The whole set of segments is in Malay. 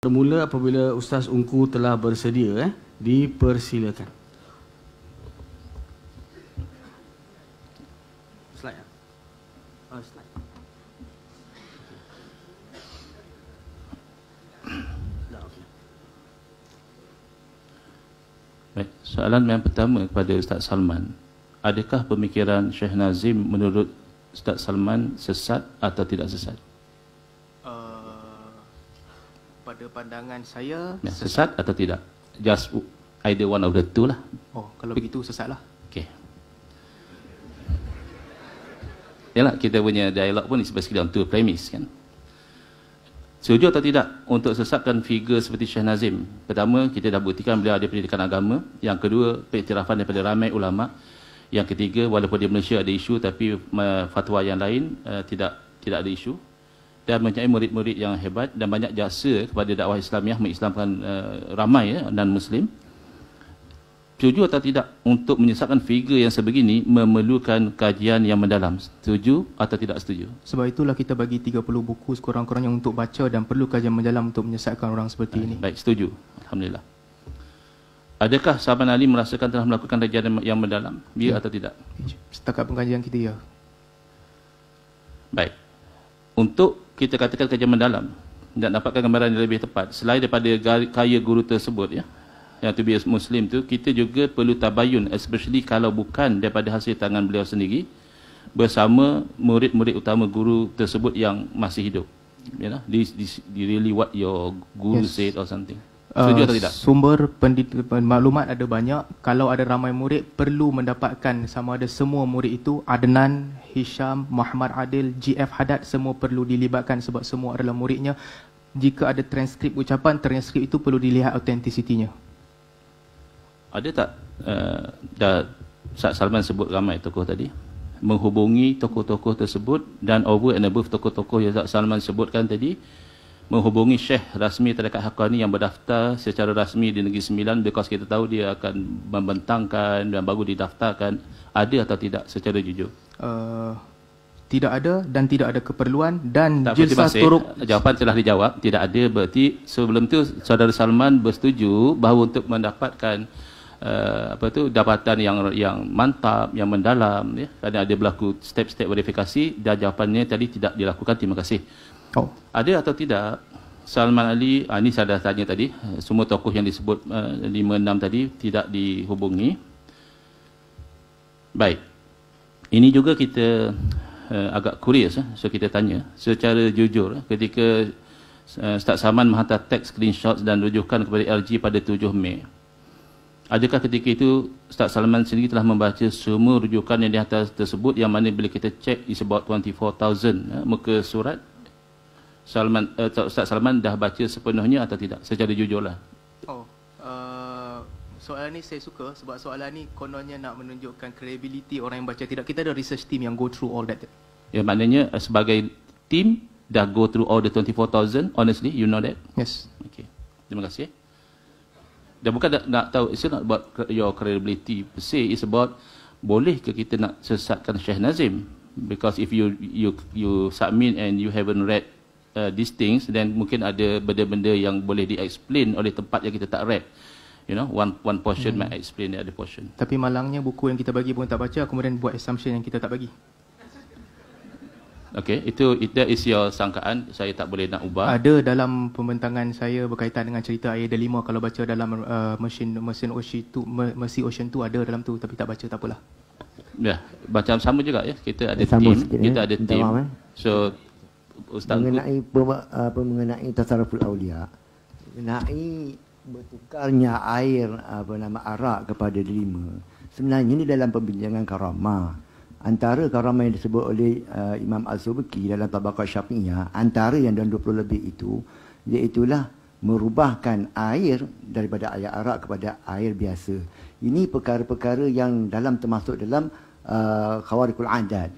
Bermula apabila Ustaz Ungku telah bersedia, eh, dipersilakan. Ah. Oh, Baik, soalan yang pertama kepada Ustaz Salman Adakah pemikiran Syekh Nazim menurut Ustaz Salman sesat atau tidak sesat? pada pandangan saya ya, sesat, atau tidak? Just either one of the two lah. Oh, kalau begitu sesat lah. Okay. Yalah, kita punya dialog pun sebab on two premis kan. Setuju atau tidak untuk sesatkan figure seperti Syekh Nazim? Pertama, kita dah buktikan beliau ada pendidikan agama. Yang kedua, pengiktirafan daripada ramai ulama. Yang ketiga, walaupun di Malaysia ada isu tapi fatwa yang lain uh, tidak tidak ada isu dan mempunyai murid-murid yang hebat dan banyak jasa kepada dakwah Islamiah mengislamkan uh, ramai ya, dan muslim setuju atau tidak untuk menyesatkan figure yang sebegini memerlukan kajian yang mendalam setuju atau tidak setuju sebab itulah kita bagi 30 buku sekurang-kurangnya untuk baca dan perlu kajian mendalam untuk menyesatkan orang seperti ini baik setuju alhamdulillah adakah sahabat ali merasakan telah melakukan kajian yang mendalam ya, ya. atau tidak setakat pengkajian kita ya baik untuk kita katakan kerja mendalam dan dapatkan gambaran yang lebih tepat selain daripada kaya guru tersebut ya yang tu bias muslim tu kita juga perlu tabayun especially kalau bukan daripada hasil tangan beliau sendiri bersama murid-murid utama guru tersebut yang masih hidup you know this, this really what your guru yes. said or something Setuju eh, atau tidak? Sumber pendidikan. maklumat ada banyak. Kalau ada ramai murid, perlu mendapatkan sama ada semua murid itu, Adnan, Hisham, Muhammad Adil, GF Hadad, semua perlu dilibatkan sebab semua adalah muridnya. Jika ada transkrip ucapan, transkrip itu perlu dilihat autentisitinya. Ada tak, uh, Ustaz Salman sebut ramai tokoh tadi, menghubungi tokoh-tokoh tersebut dan over and above tokoh-tokoh yang Zak Salman sebutkan tadi, menghubungi Syekh rasmi terdekat Hakka ni yang berdaftar secara rasmi di Negeri Sembilan bekas kita tahu dia akan membentangkan dan baru didaftarkan ada atau tidak secara jujur? Uh, tidak ada dan tidak ada keperluan dan jelas turuk jawapan telah dijawab tidak ada berarti sebelum tu saudara Salman bersetuju bahawa untuk mendapatkan uh, apa tu dapatan yang yang mantap yang mendalam ya kerana ada berlaku step-step verifikasi dan jawapannya tadi tidak dilakukan terima kasih Oh. Ada atau tidak Salman Ali, ah, ini saya dah tanya tadi, semua tokoh yang disebut uh, ah, 5 tadi tidak dihubungi. Baik, ini juga kita uh, agak kurius eh? Ah, so kita tanya secara jujur ketika uh, Ustaz Salman menghantar teks screenshot dan rujukan kepada LG pada 7 Mei. Adakah ketika itu Ustaz Salman sendiri telah membaca semua rujukan yang dihantar tersebut yang mana bila kita cek is about 24,000 eh, muka surat Salman uh, Ustaz Salman dah baca sepenuhnya atau tidak secara jujurlah. Oh. Uh, soalan ni saya suka sebab soalan ni kononnya nak menunjukkan credibility orang yang baca tidak. Kita ada research team yang go through all that. Ya maknanya uh, sebagai team dah go through all the 24000 honestly you know that? Yes. Okay. Terima kasih. Dan bukan nak, nak tahu it's not about your credibility per se it's about boleh ke kita nak sesatkan Syekh Nazim because if you you you submit and you haven't read uh, these things then mungkin ada benda-benda yang boleh di-explain oleh tempat yang kita tak read you know one one portion hmm. might explain the other portion tapi malangnya buku yang kita bagi pun tak baca kemudian buat assumption yang kita tak bagi Okay, itu it, that is your sangkaan saya tak boleh nak ubah. Ada dalam pembentangan saya berkaitan dengan cerita ayat delima kalau baca dalam mesin uh, mesin ocean tu mesin ocean tu ada dalam tu tapi tak baca tak pula. Ya, yeah, macam sama juga ya. Kita ada eh, team, ya. kita ada team. Eh. So Ustaz mengenai pema, apa mengenai tasaruful aulia mengenai bertukarnya air apa nama arak kepada lima sebenarnya ini dalam pembincangan karamah antara karamah yang disebut oleh uh, Imam Az-Zubki dalam tabaqah syafi'iyah antara yang dalam 20 lebih itu iaitu merubahkan air daripada air arak kepada air biasa ini perkara-perkara yang dalam termasuk dalam uh, khawarikul adat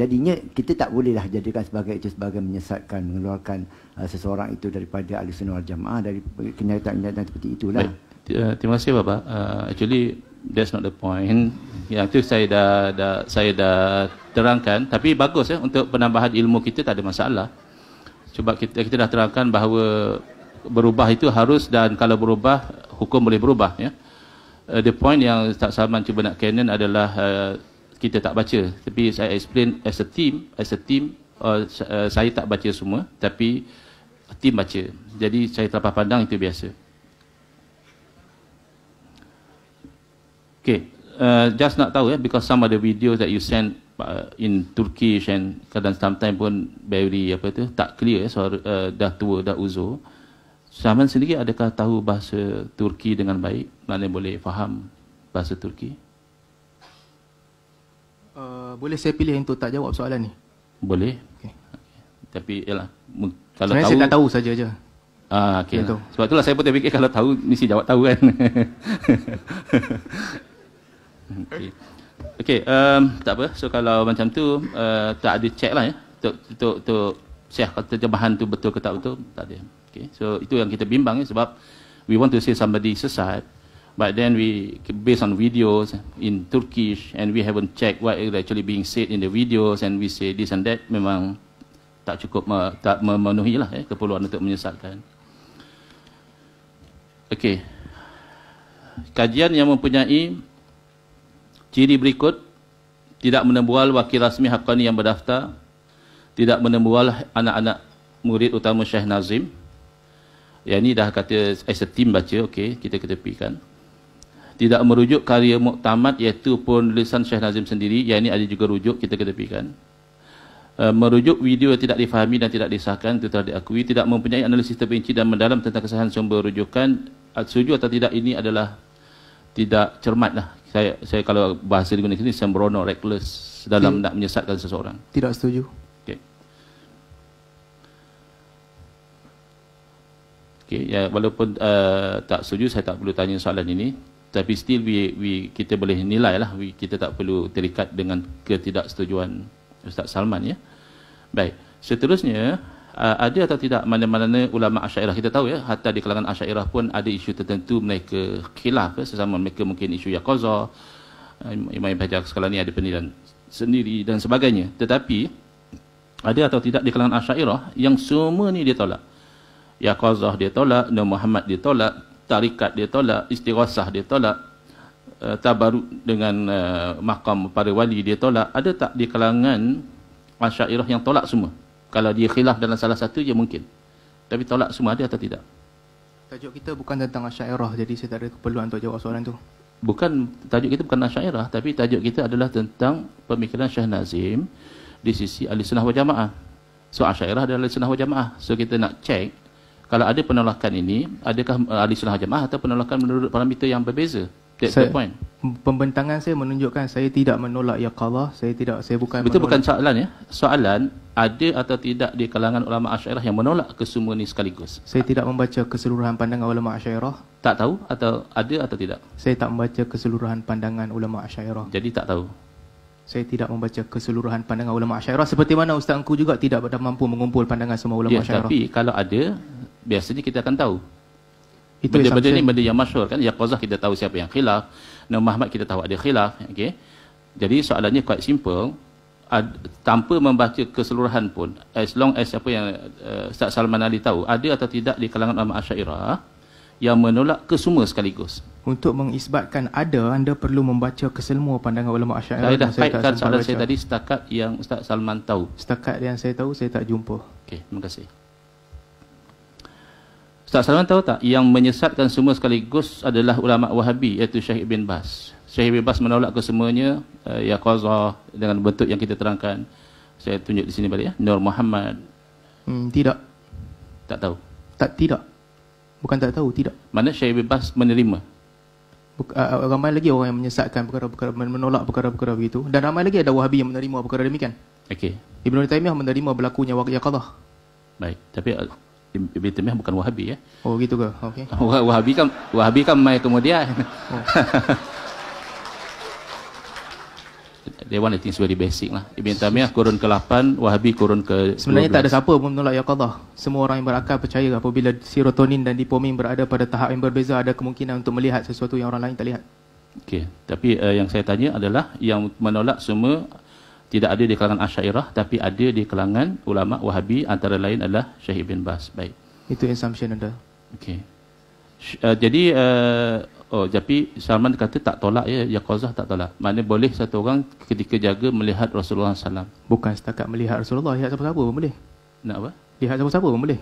jadinya kita tak bolehlah jadikan sebagai itu sebagai menyesatkan mengeluarkan uh, seseorang itu daripada ahli sunnah wal jamaah dari kenyataan-kenyataan seperti itulah Baik. Uh, terima kasih bapa uh, actually that's not the point yang itu saya dah, dah saya dah terangkan tapi bagus ya untuk penambahan ilmu kita tak ada masalah Cuba kita kita dah terangkan bahawa berubah itu harus dan kalau berubah hukum boleh berubah ya uh, the point yang tak sama cuba nak canon adalah uh, kita tak baca tapi saya explain as a team as a team uh, uh, saya tak baca semua tapi team baca jadi saya terlepas pandang itu biasa okay uh, just nak tahu ya yeah, because some of the videos that you send uh, in Turkish and kadang sometimes pun very apa tu tak clear yeah, suara, uh, dah tua dah uzur Saman sendiri adakah tahu bahasa Turki dengan baik? Mana boleh faham bahasa Turki? Eh, boleh saya pilih untuk tak jawab soalan ni? Boleh. Okay. Tapi yalah, kalau Sebenarnya tahu. Saya tak tahu saja aja. Ah, okay. Lah. Sebab itulah saya pun terfikir kalau tahu mesti jawab tahu kan. okay. Okay, um, tak apa. So kalau macam tu uh, tak ada check lah ya. Untuk untuk untuk syah kata terjemahan tu betul ke tak betul? Tak ada. Okay. So itu yang kita bimbang ya sebab we want to see somebody sesat but then we based on videos in Turkish and we haven't checked what is actually being said in the videos and we say this and that memang tak cukup me, tak memenuhi lah eh, keperluan untuk menyesalkan. Okay. Kajian yang mempunyai ciri berikut tidak menembual wakil rasmi hakani yang berdaftar tidak menembual anak-anak murid utama Syekh Nazim yang ini dah kata as a team baca okey kita ketepikan tidak merujuk karya muktamad iaitu pun tulisan Syekh Nazim sendiri yang ini ada juga rujuk kita kedepikan e, eh, merujuk video yang tidak difahami dan tidak disahkan itu telah diakui tidak mempunyai analisis terperinci dan mendalam tentang kesahan sumber rujukan eh, setuju atau tidak ini adalah tidak cermat lah saya, saya kalau bahasa digunakan ini sembrono reckless dalam tidak. nak menyesatkan seseorang tidak setuju Okay, ya, walaupun uh, tak setuju, saya tak perlu tanya soalan ini tapi still we, we kita boleh nilai lah we, kita tak perlu terikat dengan ketidaksetujuan Ustaz Salman ya baik seterusnya uh, ada atau tidak mana-mana ulama asyairah kita tahu ya hatta di kalangan asyairah pun ada isu tertentu mereka khilaf ya, sesama mereka mungkin isu yakaza uh, imam ibn hajar sekarang ni ada penilaian sendiri dan sebagainya tetapi ada atau tidak di kalangan asyairah yang semua ni dia tolak Ya Qazah dia tolak, Nur Muhammad dia tolak, tarikat dia tolak, istirahat dia tolak, uh, eh, tabaruk dengan uh, eh, mahkam para wali dia tolak, ada tak di kalangan masyairah yang tolak semua? Kalau dia khilaf dalam salah satu, ya mungkin. Tapi tolak semua ada atau tidak? Tajuk kita bukan tentang masyairah, jadi saya tak ada keperluan untuk jawab soalan tu. Bukan, tajuk kita bukan masyairah, tapi tajuk kita adalah tentang pemikiran Syekh Nazim di sisi alisunah Sunnah wa Jamaah. So, Asyairah adalah alisunah Sunnah wa Jamaah. So, kita nak cek kalau ada penolakan ini adakah uh, ahli sunnah jemaah atau penolakan menurut parameter yang berbeza That's saya, the point. Pembentangan saya menunjukkan saya tidak menolak ya Allah. saya tidak saya bukan Betul bukan soalan ya. Soalan ada atau tidak di kalangan ulama Asy'ariyah yang menolak kesemua ini sekaligus. Saya tidak membaca keseluruhan pandangan ulama Asy'ariyah. Tak tahu atau ada atau tidak? Saya tak membaca keseluruhan pandangan ulama Asy'ariyah. Jadi tak tahu saya tidak membaca keseluruhan pandangan ulama Asy'ariyah seperti mana ustaz engkau juga tidak mampu mengumpul pandangan semua ulama Asy'ariyah. Ya, Asyairah. tapi kalau ada biasanya kita akan tahu. Itu benda, -benda ini benda yang masyhur kan Ya, Yaqazah kita tahu siapa yang khilaf, Nabi Muhammad kita tahu ada khilaf, okey. Jadi soalannya quite simple Ad, tanpa membaca keseluruhan pun as long as apa yang uh, Ustaz Salman Ali tahu ada atau tidak di kalangan ulama Asy'ariyah yang menolak kesemua sekaligus. Untuk mengisbatkan ada, anda perlu membaca keselmua pandangan ulama Asy'ariyah. Saya dah kaitkan soalan baca. saya tadi setakat yang Ustaz Salman tahu. Setakat yang saya tahu, saya tak jumpa. Okey, terima kasih. Ustaz Salman tahu tak yang menyesatkan semua sekaligus adalah ulama Wahabi iaitu Syekh Ibn Bas. Syekh Ibn Bas menolak kesemuanya uh, eh, ya qaza dengan bentuk yang kita terangkan. Saya tunjuk di sini balik ya. Nur Muhammad. Hmm, tidak. Tak tahu. Tak tidak. Bukan tak tahu, tidak. Mana saya bebas menerima? Buka, uh, ramai lagi orang yang menyesatkan perkara-perkara menolak perkara-perkara begitu dan ramai lagi ada wahabi yang menerima perkara demikian. Okey. Ibnu Taimiyah menerima berlakunya waqiyah Baik, tapi uh, Ibnu Taimiyah bukan wahabi ya. Oh gitu ke? Okey. wahabi kan wahabi kan mai kemudian. Oh. Dewan itu sudah basic lah. Ibn Tamiyah kurun ke-8, Wahabi kurun ke-12. Sebenarnya tak ada siapa pun menolak yaqadah. Semua orang yang berakal percaya apabila serotonin dan dopamin berada pada tahap yang berbeza ada kemungkinan untuk melihat sesuatu yang orang lain tak lihat. Okey, tapi uh, yang saya tanya adalah yang menolak semua tidak ada di kalangan Asy'ariyah tapi ada di kalangan ulama Wahabi antara lain adalah Syekh Ibn Bas. Baik. Itu assumption anda. Okey. Uh, jadi uh, Oh, tapi Salman kata tak tolak ya, Yaqazah tak tolak. Mana boleh satu orang ketika jaga melihat Rasulullah SAW? Bukan setakat melihat Rasulullah, lihat siapa-siapa pun boleh. Nak apa? Lihat siapa-siapa pun boleh.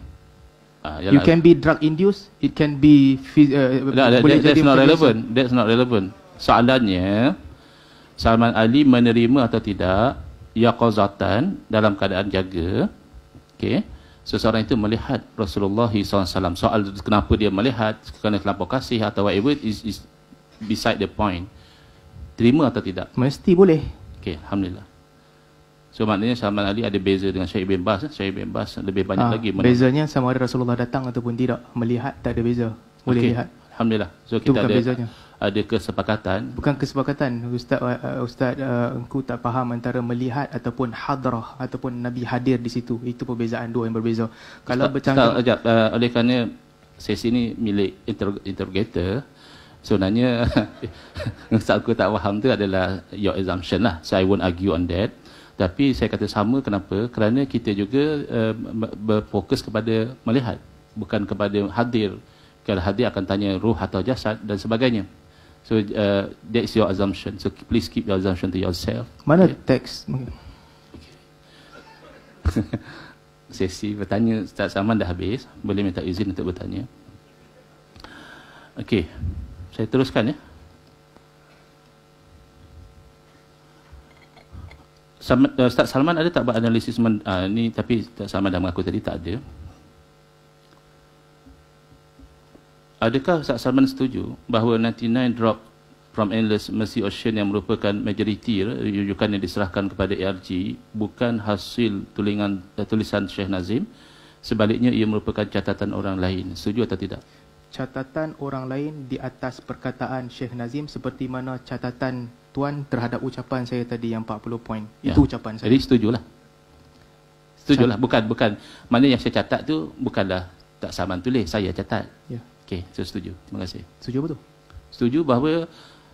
Ah, you can be drug induced, it can be... Uh, nah, that, boleh that, that's not relevant. Physical. That's not relevant. Soalannya, Salman Ali menerima atau tidak Yaqazatan dalam keadaan jaga. Okay seseorang itu melihat Rasulullah SAW. Soal kenapa dia melihat, kerana terlampau kasih atau whatever it is, is beside the point. Terima atau tidak? Mesti boleh. Okay, Alhamdulillah. So maknanya Salman Ali ada beza dengan Syed bin Bas. Eh? Syed bin Bas lebih banyak ha, lagi. Bezanya sama ada Rasulullah datang ataupun tidak. Melihat tak ada beza. Boleh okay. lihat. Alhamdulillah. So kita itu bukan ada, bezanya ada kesepakatan bukan kesepakatan ustaz uh, ustaz eh, engkau tak faham antara melihat ataupun hadrah ataupun nabi hadir di situ itu perbezaan dua yang berbeza kalau bercakap uh, oleh kerana sesi ini milik inter- interrogator sebenarnya ustaz aku tak faham tu adalah your assumption lah so i won't argue on that tapi saya kata sama kenapa kerana kita juga uh, berfokus kepada melihat bukan kepada hadir kalau hadir akan tanya ruh atau jasad dan sebagainya. So uh, that's your assumption. So please keep your assumption to yourself. Mana okay. teks? Sesi bertanya Ustaz Salman dah habis. Boleh minta izin untuk bertanya. Okey. Saya teruskan ya. Uh, Ustaz Salman ada tak buat analisis men, uh, ni tapi Ustaz Salman dah mengaku tadi tak ada. adakah Ustaz Salman setuju bahawa 99 drop from endless mercy ocean yang merupakan majoriti lah, rujukan yang diserahkan kepada ARG bukan hasil eh, tulisan tulisan Syekh Nazim sebaliknya ia merupakan catatan orang lain setuju atau tidak catatan orang lain di atas perkataan Syekh Nazim seperti mana catatan tuan terhadap ucapan saya tadi yang 40 poin ya. itu ucapan saya jadi setujulah setujulah bukan bukan mana yang saya catat tu bukanlah tak saman tulis saya catat ya Okey, saya setuju. Terima kasih. Setuju apa tu? Setuju bahawa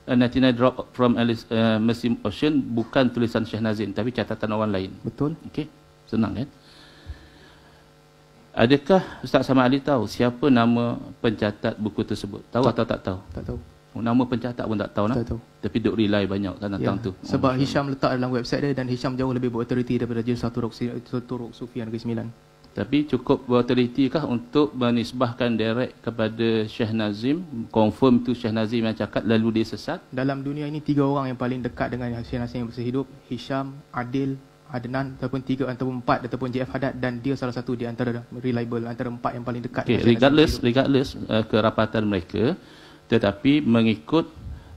uh, 99 drop from Alice, uh, Mercy Ocean bukan tulisan Syekh Nazim tapi catatan orang lain. Betul. Okey. Senang kan? Adakah Ustaz Sama Ali tahu siapa nama pencatat buku tersebut? Tahu tak, atau tak tahu? Tak tahu. Oh, nama pencatat pun tak tahu lah. Tak tahu. Tapi duk rely banyak kan tentang ya. tu. Sebab oh, Hisham letak dalam website dia dan Hisham jauh lebih berautoriti daripada Jil Satu Rok, Sufian Negeri Sembilan. Tapi cukup authority kah untuk menisbahkan direct kepada Syekh Nazim? Confirm tu Syekh Nazim yang cakap lalu dia sesat? Dalam dunia ini tiga orang yang paling dekat dengan Syekh Nazim yang masih Hisham, Adil, Adnan ataupun tiga ataupun empat ataupun JF Haddad dan dia salah satu di antara reliable antara empat yang paling dekat. Okay, regardless regardless uh, kerapatan mereka tetapi mengikut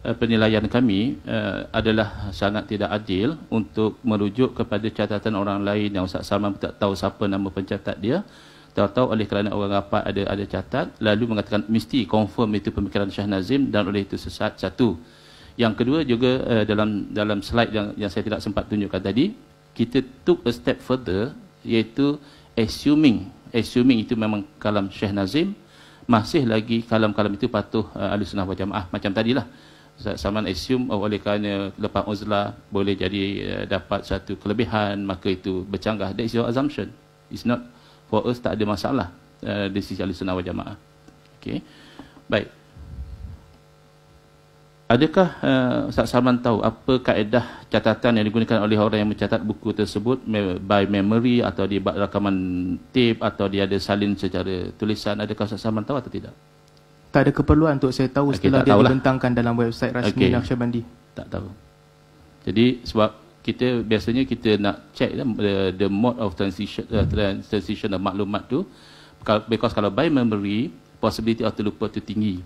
Eh, penilaian kami uh, adalah sangat tidak adil untuk merujuk kepada catatan orang lain yang Ustaz Salman tak tahu siapa nama pencatat dia tak tahu oleh kerana orang rapat ada ada catat lalu mengatakan mesti confirm itu pemikiran Syah Nazim dan oleh itu sesat satu yang kedua juga uh, dalam dalam slide yang, yang saya tidak sempat tunjukkan tadi kita took a step further iaitu assuming assuming itu memang kalam Syekh Nazim masih lagi kalam-kalam itu patuh uh, Ahlus Sunnah wa macam tadilah lah Salman assume oh, oleh kerana lepas uzlah boleh jadi uh, dapat satu kelebihan maka itu bercanggah that is your assumption it's not for us tak ada masalah eh, di sisi ahli sunnah wal jamaah okay. baik adakah uh, Ustaz Salman tahu apa kaedah catatan yang digunakan oleh orang yang mencatat buku tersebut by memory atau di rakaman tape atau dia ada salin secara tulisan adakah Ustaz Salman tahu atau tidak tak ada keperluan untuk saya tahu okay, setelah dia tahulah. dibentangkan dalam website rasmi okay. Naqsyabandi. Tak tahu. Jadi sebab kita biasanya kita nak check kan, the, the mode of transition uh, transition of maklumat tu because kalau by memory possibility of terlupa tu tinggi.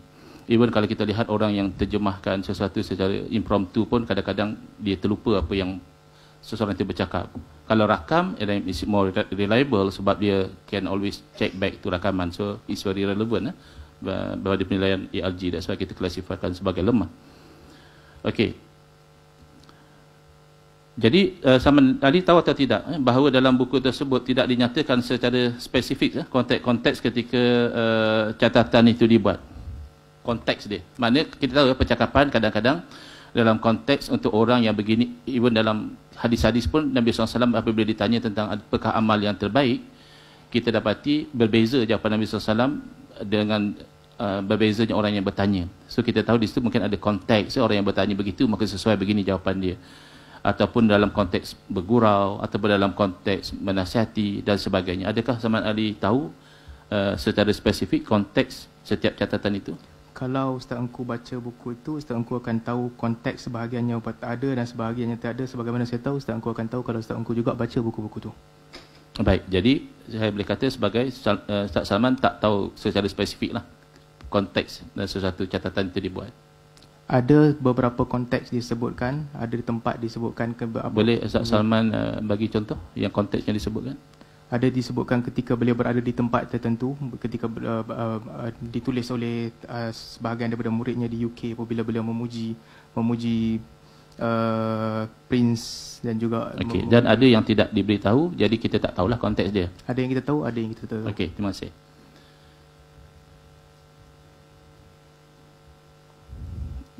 Even kalau kita lihat orang yang terjemahkan sesuatu secara impromptu pun kadang-kadang dia terlupa apa yang seseorang itu bercakap. Kalau rakam, it's more reliable sebab dia can always check back to rakaman. So, it's very relevant. Eh? Bahawa di penilaian ERG dan sebab kita klasifikasikan sebagai lemah. Okey. Jadi uh, sama tadi tahu atau tidak eh, bahawa dalam buku tersebut tidak dinyatakan secara spesifik eh, konteks-konteks ketika uh, catatan itu dibuat. Konteks dia. Mana kita tahu eh, percakapan kadang-kadang dalam konteks untuk orang yang begini even dalam hadis-hadis pun Nabi SAW apabila ditanya tentang apakah amal yang terbaik kita dapati berbeza jawapan Nabi SAW dengan Uh, berbezanya orang yang bertanya. So kita tahu di situ mungkin ada konteks orang yang bertanya begitu maka sesuai begini jawapan dia. Ataupun dalam konteks bergurau atau dalam konteks menasihati dan sebagainya. Adakah Saman Ali tahu uh, secara spesifik konteks setiap catatan itu? Kalau Ustaz Engku baca buku itu, Ustaz Engku akan tahu konteks sebahagiannya ada dan sebahagiannya tak ada. Sebagaimana saya tahu, Ustaz Engku akan tahu kalau Ustaz Engku juga baca buku-buku itu. Baik, jadi saya boleh kata sebagai uh, Ustaz Salman tak tahu secara spesifik lah konteks dan sesuatu catatan itu dibuat? Ada beberapa konteks disebutkan, ada tempat disebutkan ke apa? Boleh Ustaz Salman uh, bagi contoh yang konteks yang disebutkan? Ada disebutkan ketika beliau berada di tempat tertentu, ketika uh, uh, ditulis oleh uh, sebahagian daripada muridnya di UK apabila beliau memuji memuji Uh, Prince dan juga okay. dan ada yang tidak diberitahu jadi kita tak tahulah konteks dia ada yang kita tahu ada yang kita tahu okey terima kasih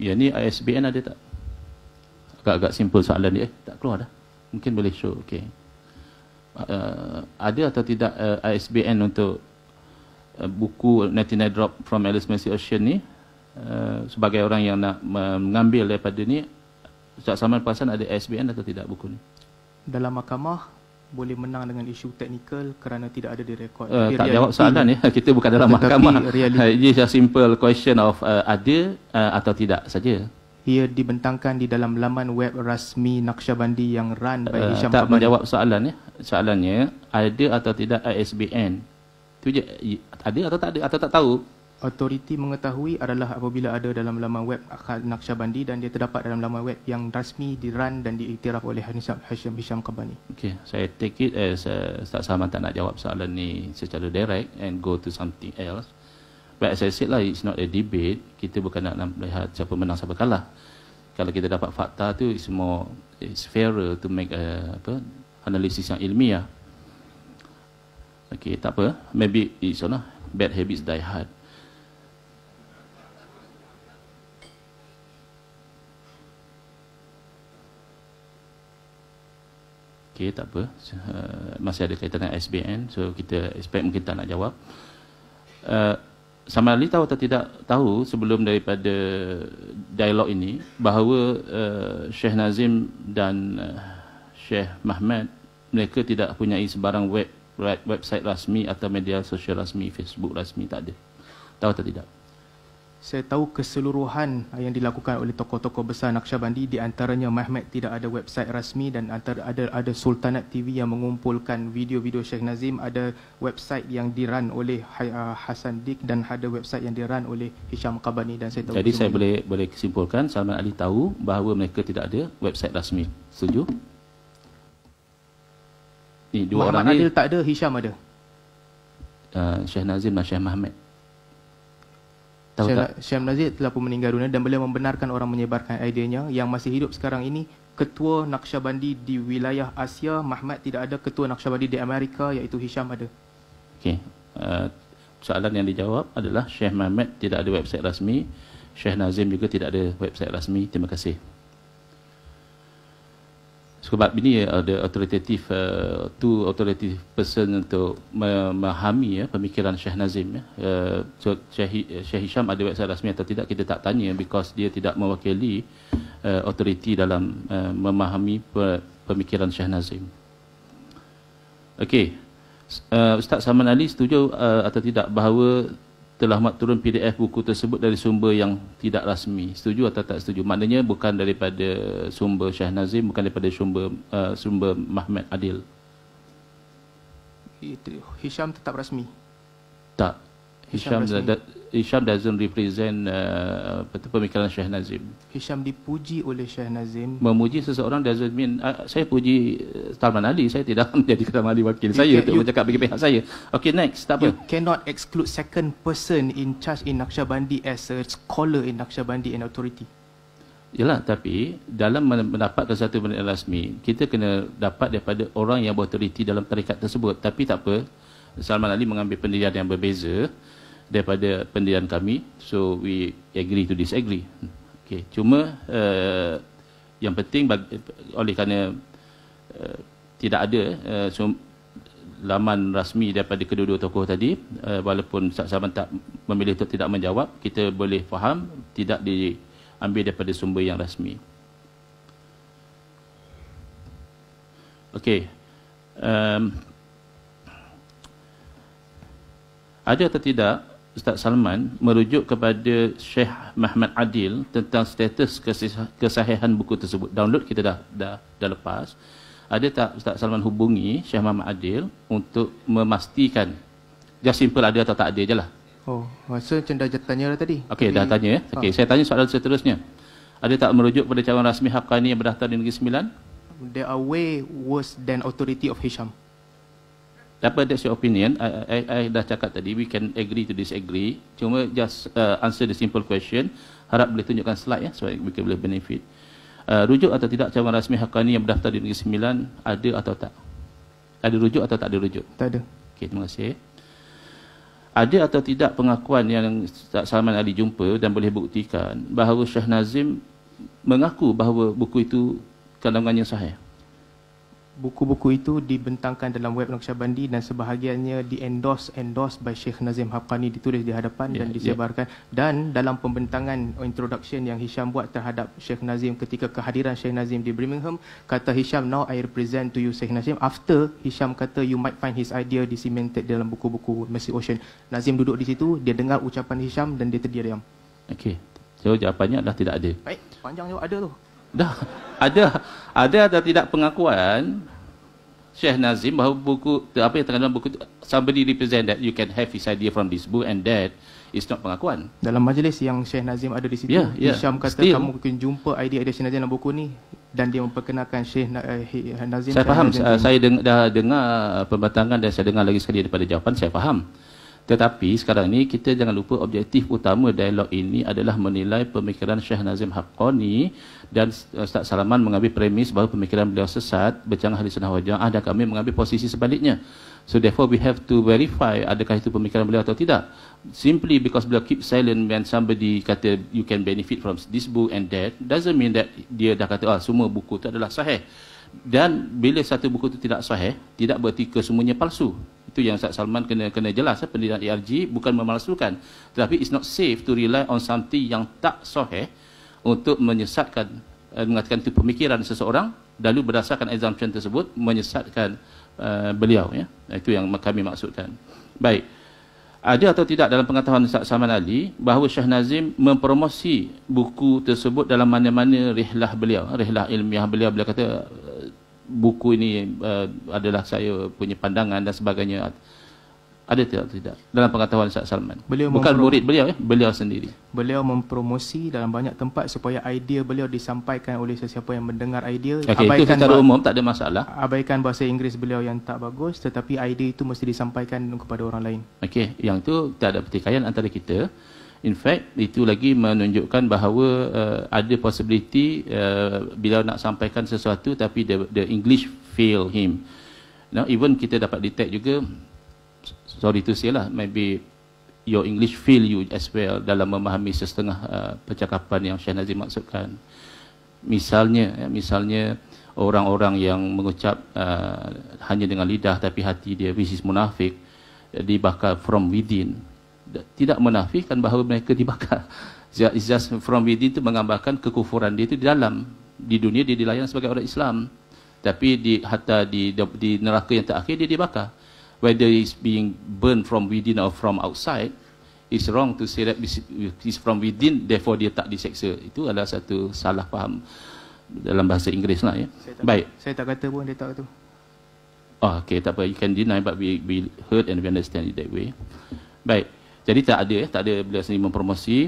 Ya ni ISBN ada tak? Agak-agak simple soalan dia. Eh, tak keluar dah. Mungkin boleh show. Okay. Uh, ada atau tidak uh, ISBN untuk uh, buku 99 Drop from Alice Mercy Ocean ni? Uh, sebagai orang yang nak mengambil daripada ni, Ustaz Salman Pasan ada ISBN atau tidak buku ni? Dalam mahkamah, boleh menang dengan isu teknikal kerana tidak ada di rekod. Uh, tak reality. jawab soalan ya. Kita bukan dalam Tetapi mahkamah. Reality. Eh, It's a simple question of uh, ada uh, atau tidak saja. Ia dibentangkan di dalam laman web rasmi Naqsyabandi yang run by uh, Hisham Tak Kabani. menjawab soalan ya. Soalannya ada atau tidak ISBN. Itu je ada atau tak ada atau tak tahu. Otoriti mengetahui adalah apabila ada dalam laman web Naqsyabandi dan dia terdapat dalam laman web yang rasmi diran dan diiktiraf oleh Hanisab Hashim Hisham Kabani. Okay, saya take it as uh, Ustaz Salman tak nak jawab soalan ni secara direct and go to something else. But as I said lah, it's not a debate. Kita bukan nak melihat siapa menang, siapa kalah. Kalau kita dapat fakta tu, it's more, it's fairer to make a, apa, analisis yang ilmiah. Okay, tak apa. Maybe it's on a bad habits die hard. okey tak apa uh, masih ada kaitan dengan SBN so kita expect mungkin tak nak jawab uh, sama ahli tahu atau tidak tahu sebelum daripada dialog ini bahawa uh, eh, Syekh Nazim dan uh, Syekh Mahmad mereka tidak punya sebarang web website rasmi atau media sosial rasmi Facebook rasmi tak ada tahu atau tidak saya tahu keseluruhan ah, yang dilakukan oleh tokoh-tokoh besar Naqsyabandi di antaranya Muhammad tidak ada website rasmi dan antara ada ada Sultanat TV yang mengumpulkan video-video Sheikh Nazim ada website yang diran oleh ah, Hasan Dik dan ada website yang diran oleh Hisham Qabani dan saya tahu Jadi saya boleh boleh kesimpulkan Salman Ali tahu bahawa mereka tidak ada website rasmi. Setuju? Ni dua Muhammad orang Adil ni. Adil tak ada, Hisham ada. Uh, Sheikh Nazim dan Sheikh Mahmud. Syam Nazir telah pun meninggal dunia dan beliau membenarkan orang menyebarkan idenya yang masih hidup sekarang ini ketua Naqsyabandi di wilayah Asia Muhammad tidak ada ketua Naqsyabandi di Amerika iaitu Hisham ada. Okey. Uh, soalan yang dijawab adalah Syekh Muhammad tidak ada website rasmi, Syekh Nazim juga tidak ada website rasmi. Terima kasih sebab ini eh, ada uh, authoritative uh, eh, to authoritative person untuk memahami ya pemikiran Syekh Nazim ya. Uh, so Syekh Hisham ada website rasmi atau tidak kita tak tanya because dia tidak mewakili uh, authority dalam uh, memahami pe, pemikiran Syekh Nazim. Okey. Uh, Ustaz Saman Ali setuju uh, atau tidak bahawa telah muat turun PDF buku tersebut dari sumber yang tidak rasmi. Setuju atau tak setuju? Maknanya bukan daripada sumber Syah Nazim, bukan daripada sumber uh, sumber Mahmud Adil. Hisham tetap rasmi. Tak. Hisham, Hisham, da, da, Hisham doesn't represent uh, pemikiran Syekh Nazim. Hisham dipuji oleh Syekh Nazim. Memuji seseorang doesn't mean uh, saya puji uh, Salman Ali, saya tidak menjadi Salman Ali wakil you saya untuk bercakap bagi pihak saya. Okay next, tak apa. You cannot exclude second person in charge in Naqshbandi as a scholar in Naqshbandi and authority. Yalah, tapi dalam mendapatkan satu benda rasmi, kita kena dapat daripada orang yang berautoriti dalam tarikat tersebut. Tapi tak apa, Salman Ali mengambil pendirian yang berbeza daripada pendirian kami so we agree to disagree okey cuma uh, yang penting bagi, oleh kerana uh, tidak ada uh, so, laman rasmi daripada kedua-dua tokoh tadi uh, walaupun Ustaz Saban tak memilih untuk tidak menjawab kita boleh faham tidak diambil daripada sumber yang rasmi okey um, ada atau tidak Ustaz Salman merujuk kepada Syekh Muhammad Adil tentang status kesahihan buku tersebut. Download kita dah dah dah lepas. Ada tak Ustaz Salman hubungi Syekh Muhammad Adil untuk memastikan dia simple ada atau tak ada jelah. Oh, rasa macam dah tanya dah tadi. Okey, dah tanya. Eh? Okey, ah. saya tanya soalan seterusnya. Ada tak merujuk pada calon rasmi Haqqani yang berdaftar di Negeri Sembilan? There are way worse than authority of Hisham apa that's your opinion I, I, I dah cakap tadi we can agree to disagree cuma just uh, answer the simple question harap boleh tunjukkan slide ya supaya so kita boleh benefit uh, rujuk atau tidak cawangan rasmi hakani yang berdaftar di negeri sembilan ada atau tak ada rujuk atau tak ada rujuk tak ada Okay, terima kasih ada atau tidak pengakuan yang tak Salman Ali jumpa dan boleh buktikan bahawa Syah Nazim mengaku bahawa buku itu kandungannya sahih buku-buku itu dibentangkan dalam web Naksha Bandi dan sebahagiannya di-endorse endorse by Sheikh Nazim Haqqani ditulis di hadapan yeah, dan ya. disebarkan yeah. dan dalam pembentangan introduction yang Hisham buat terhadap Sheikh Nazim ketika kehadiran Sheikh Nazim di Birmingham kata Hisham now I represent to you Sheikh Nazim after Hisham kata you might find his idea disseminated dalam buku-buku Mercy Ocean Nazim duduk di situ dia dengar ucapan Hisham dan dia terdiam okey so jawapannya adalah tidak ada baik panjang jawab ada tu dah ada ada ada tidak pengakuan Syekh Nazim bahawa buku apa yang terkandung buku somebody represent that you can have his idea from this book and that is not pengakuan. Dalam majlis yang Syekh Nazim ada di situ, yeah, yeah. Isham kata Still. kamu mungkin jumpa idea-idea Syekh Nazim dalam buku ni dan dia memperkenalkan Syekh Na- eh, Nazim. Saya faham, Nazim. saya dah dengar pembatangan dan saya dengar lagi sekali daripada jawapan, saya faham. Tetapi sekarang ini kita jangan lupa objektif utama dialog ini adalah menilai pemikiran Syekh Nazim Haqqani dan eh, Ustaz Salaman mengambil premis bahawa pemikiran beliau sesat, bercanggah hadis sunnah wajah, ah, dan kami mengambil posisi sebaliknya. So therefore we have to verify adakah itu pemikiran beliau atau tidak. Simply because beliau keep silent when somebody kata you can benefit from this book and that, doesn't mean that dia dah kata ah, semua buku itu adalah sahih dan bila satu buku itu tidak sahih tidak berarti kesemuanya palsu itu yang Ustaz Salman kena kena jelas eh, pendirian ERG bukan memalsukan tetapi it's not safe to rely on something yang tak sahih untuk menyesatkan eh, mengatakan itu pemikiran seseorang lalu berdasarkan assumption tersebut menyesatkan uh, beliau ya itu yang kami maksudkan baik ada atau tidak dalam pengetahuan Ustaz Salman Ali bahawa Syah Nazim mempromosi buku tersebut dalam mana-mana rihlah beliau, rihlah ilmiah beliau. Beliau kata buku ini uh, adalah saya punya pandangan dan sebagainya ada tidak tidak dalam pengetahuan Ustaz Salman beliau bukan murid beliau ya beliau sendiri beliau mempromosi dalam banyak tempat supaya idea beliau disampaikan oleh sesiapa yang mendengar idea okay, abaikan itu secara umum tak ada masalah abaikan bahasa Inggeris beliau yang tak bagus tetapi idea itu mesti disampaikan kepada orang lain okey yang itu tak ada pertikaian antara kita In fact, itu lagi menunjukkan bahawa uh, ada possibility uh, bila nak sampaikan sesuatu tapi the, the English fail him. Now, even kita dapat detect juga, sorry to say lah, maybe your English fail you as well dalam memahami setengah uh, percakapan yang Syekh Nazim maksudkan. Misalnya, ya, misalnya orang-orang yang mengucap uh, hanya dengan lidah tapi hati dia, which is munafik, dibakar from within tidak menafikan bahawa mereka dibakar. It's just from within itu menggambarkan kekufuran dia itu di dalam. Di dunia dia dilayan sebagai orang Islam. Tapi di hatta di, di neraka yang terakhir dia dibakar. Whether it's being burned from within or from outside, it's wrong to say that it's from within, therefore dia tak diseksa. Itu adalah satu salah faham dalam bahasa Inggeris lah ya. Saya Baik. Saya tak kata pun dia tak tu. Oh, ah, okay, tak apa. You can deny but we, we heard and we understand it that way. Baik. Jadi tak ada, eh, tak ada beliau sendiri mempromosi.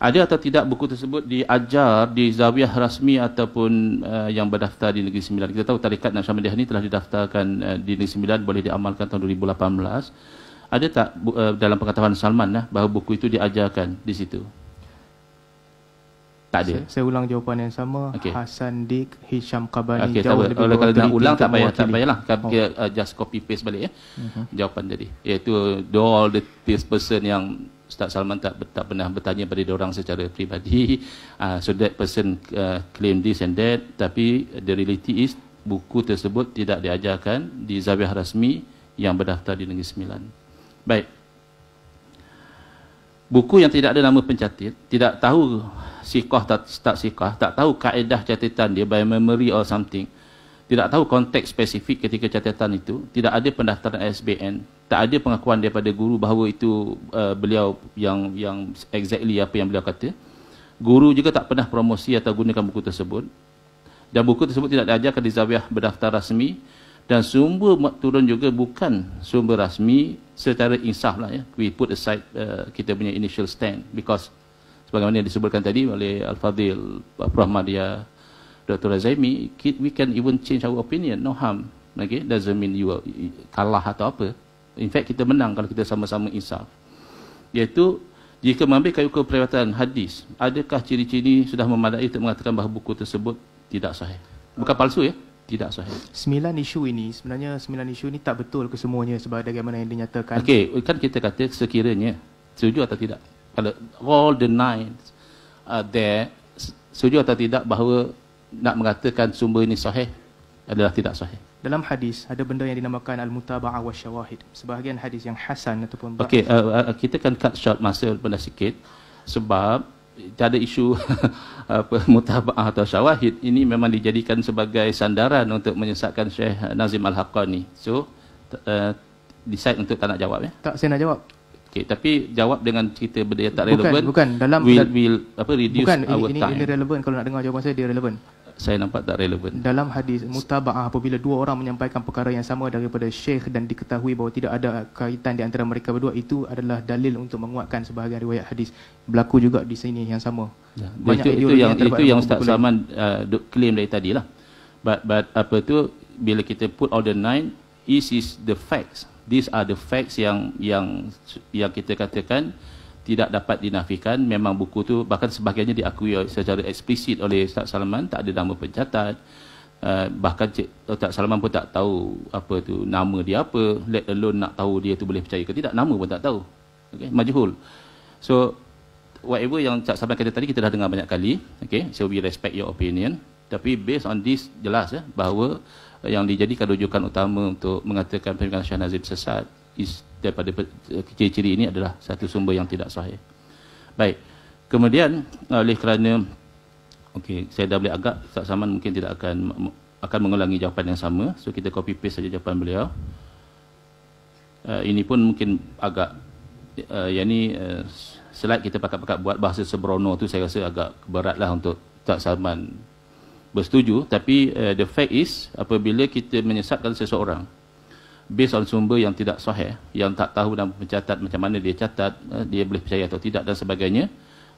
Ada atau tidak buku tersebut diajar di zawiah rasmi ataupun uh, yang berdaftar di Negeri Sembilan. Kita tahu tarikat Naksamadiyah ini telah didaftarkan uh, di Negeri Sembilan, boleh diamalkan tahun 2018. Ada tak uh, dalam pengetahuan Salman lah, bahawa buku itu diajarkan di situ? Tak ada. Saya, saya ulang jawapan yang sama. Okay. Hasan Dik Hisham Kabani okay, jawab lebih kalau, kalau nak ulang tak payah tak payahlah. Kan oh. uh, just copy paste balik ya. Uh-huh. Jawapan tadi. Iaitu do all the this person yang Ustaz Salman tak, tak pernah bertanya pada dia orang secara pribadi. Uh, so that person uh, claim this and that. Tapi the reality is buku tersebut tidak diajarkan di Zawiah Rasmi yang berdaftar di Negeri Sembilan. Baik buku yang tidak ada nama pencatit, tidak tahu sikah tak, tak sikah, tak tahu kaedah catatan dia by memory or something, tidak tahu konteks spesifik ketika catatan itu, tidak ada pendaftaran SBN, tak ada pengakuan daripada guru bahawa itu uh, beliau yang yang exactly apa yang beliau kata. Guru juga tak pernah promosi atau gunakan buku tersebut. Dan buku tersebut tidak diajarkan di Zawiyah berdaftar rasmi. Dan sumber turun juga bukan sumber rasmi secara insaf lah ya we put aside uh, kita punya initial stand because sebagaimana yang disebutkan tadi oleh Al-Fadhil Prahmadia Dr. Azaimi we can even change our opinion no harm okay doesn't mean you kalah atau apa in fact kita menang kalau kita sama-sama insaf iaitu jika mengambil kayu keperawatan hadis adakah ciri-ciri sudah memadai untuk mengatakan bahawa buku tersebut tidak sahih bukan palsu ya tidak sahih. Sembilan isu ini sebenarnya sembilan isu ini tak betul ke semuanya bagaimana yang dinyatakan. Okey, kan kita kata sekiranya setuju atau tidak kalau all the nine are there setuju atau tidak bahawa nak mengatakan sumber ini sahih adalah tidak sahih. Dalam hadis ada benda yang dinamakan al-mutaba'ah wa syawahid. Sebahagian hadis yang hasan ataupun Okey, uh, uh, kita kan cut short masa benda sikit sebab tak ada isu apa mutabaah atau syawahid ini memang dijadikan sebagai sandaran untuk menyesatkan Syekh Nazim Al-Haqqani. So uh, decide untuk tak nak jawab ya. Tak saya nak jawab. Okay, tapi jawab dengan cerita benda yang tak relevan. Bukan, bukan. Dalam will, will, apa, reduce bukan, our ini, time. Bukan, ini relevan. Kalau nak dengar jawapan saya, dia relevan saya nampak tak relevan. Dalam hadis mutaba'ah apabila dua orang menyampaikan perkara yang sama daripada syekh dan diketahui bahawa tidak ada kaitan di antara mereka berdua itu adalah dalil untuk menguatkan sebahagian riwayat hadis. Berlaku juga di sini yang sama. Ya. Banyak itu, itu yang, yang itu yang Ustaz Salman uh, claim dari tadi lah. But, but apa tu bila kita put all the nine this is the facts. These are the facts yang yang yang kita katakan tidak dapat dinafikan memang buku tu bahkan sebahagiannya diakui secara eksplisit oleh Ustaz Salman tak ada nama pencatat uh, bahkan Cik Ustaz Salman pun tak tahu apa tu nama dia apa let alone nak tahu dia tu boleh percaya ke tidak nama pun tak tahu okey majhul so whatever yang Ustaz Salman kata tadi kita dah dengar banyak kali okey so we respect your opinion tapi based on this jelas ya eh, bahawa yang dijadikan rujukan utama untuk mengatakan pemikiran Syah Nazim sesat is daripada ciri-ciri ini adalah satu sumber yang tidak sahih. Baik. Kemudian oleh kerana okey, saya dah boleh agak Ustaz Saman mungkin tidak akan akan mengulangi jawapan yang sama. So kita copy paste saja jawapan beliau. Uh, ini pun mungkin agak uh, yang ni uh, slide kita pakat-pakat buat bahasa sebrono tu saya rasa agak beratlah untuk tak Saman bersetuju tapi uh, the fact is apabila kita menyesatkan seseorang based on sumber yang tidak sahih yang tak tahu dan mencatat macam mana dia catat eh, dia boleh percaya atau tidak dan sebagainya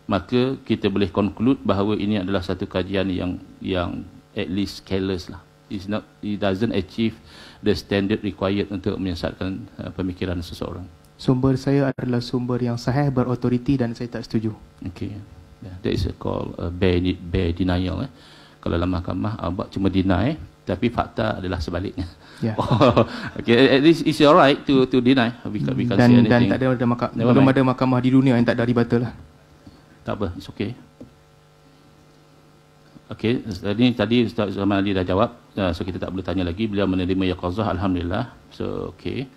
maka kita boleh conclude bahawa ini adalah satu kajian yang yang at least careless lah it's not it doesn't achieve the standard required untuk menyesatkan eh, pemikiran seseorang sumber saya adalah sumber yang sahih berautoriti dan saya tak setuju Okay, yeah. that is called a bare, bare denial eh. kalau dalam mahkamah abak cuma deny tapi fakta adalah sebaliknya. Yeah. Oh, okay, at least it's your right to to deny. We can, we can dan, Dan tak ada, maka, Never belum ada mahkamah di dunia yang tak dari batal lah. Tak apa, it's okay. Okay, tadi tadi Ustaz Zaman Ali dah jawab. Uh, so kita tak perlu tanya lagi. Beliau menerima yaqazah, Alhamdulillah. So, okay.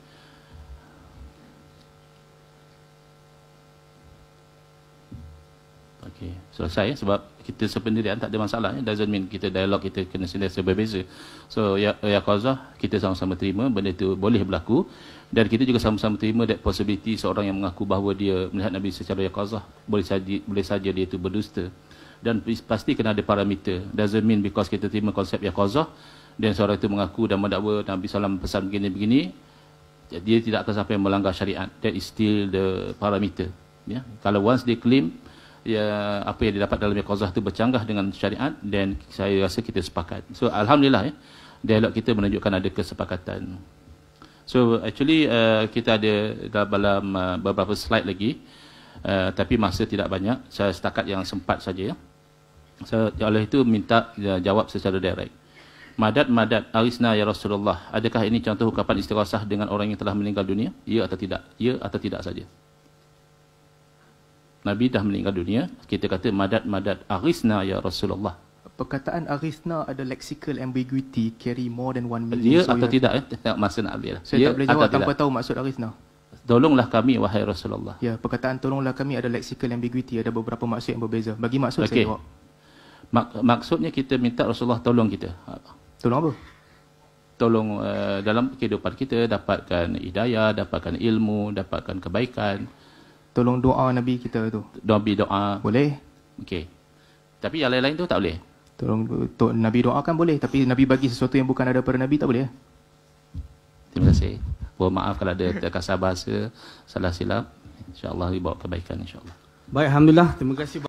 selesai sebab kita sependirian tak ada masalah ya. doesn't mean kita dialog kita kena sentiasa berbeza so ya ya qazah kita sama-sama terima benda itu boleh berlaku dan kita juga sama-sama terima that possibility seorang yang mengaku bahawa dia melihat nabi secara ya qazah boleh saja boleh saja dia itu berdusta dan pasti kena ada parameter doesn't mean because kita terima konsep ya qazah dan seorang itu mengaku dan mendakwa nabi salam pesan begini begini ya, dia tidak akan sampai melanggar syariat that is still the parameter ya kalau once dia claim ya apa yang didapat dalam qazah itu bercanggah dengan syariat dan saya rasa kita sepakat. So alhamdulillah ya dialog kita menunjukkan ada kesepakatan. So actually uh, kita ada dalam, dalam uh, beberapa slide lagi uh, tapi masa tidak banyak saya setakat yang sempat saja ya. So oleh itu minta ya, jawab secara direct. Madad madad arisna ya Rasulullah. Adakah ini contoh ucapan istighasah dengan orang yang telah meninggal dunia? Ya atau tidak? Ya atau tidak saja. Nabi dah meninggal dunia, kita kata madat-madat arisna ya Rasulullah. Perkataan arisna ada lexical ambiguity carry more than one meaning. Dia ya so atau ya. tidak eh? Tengok masa nak ambil. Saya dia tak ya boleh jawab tanpa tidak. tahu maksud arisna. Tolonglah kami wahai Rasulullah. Ya, perkataan tolonglah kami ada lexical ambiguity, ada beberapa maksud yang berbeza. Bagi maksud okay. saya jawab. Mak, maksudnya kita minta Rasulullah tolong kita. Ha. Tolong apa? Tolong uh, dalam kehidupan kita dapatkan hidayah, dapatkan ilmu, dapatkan kebaikan tolong doa Nabi kita tu. Nabi doa. Boleh. Okey. Tapi yang lain-lain tu tak boleh. Tolong to, Nabi doakan boleh tapi Nabi bagi sesuatu yang bukan ada pada Nabi tak boleh. Eh? Terima kasih. boleh maaf kalau ada terkasar bahasa, salah silap. Insya-Allah dibawa kebaikan insya-Allah. Baik, alhamdulillah. Terima kasih.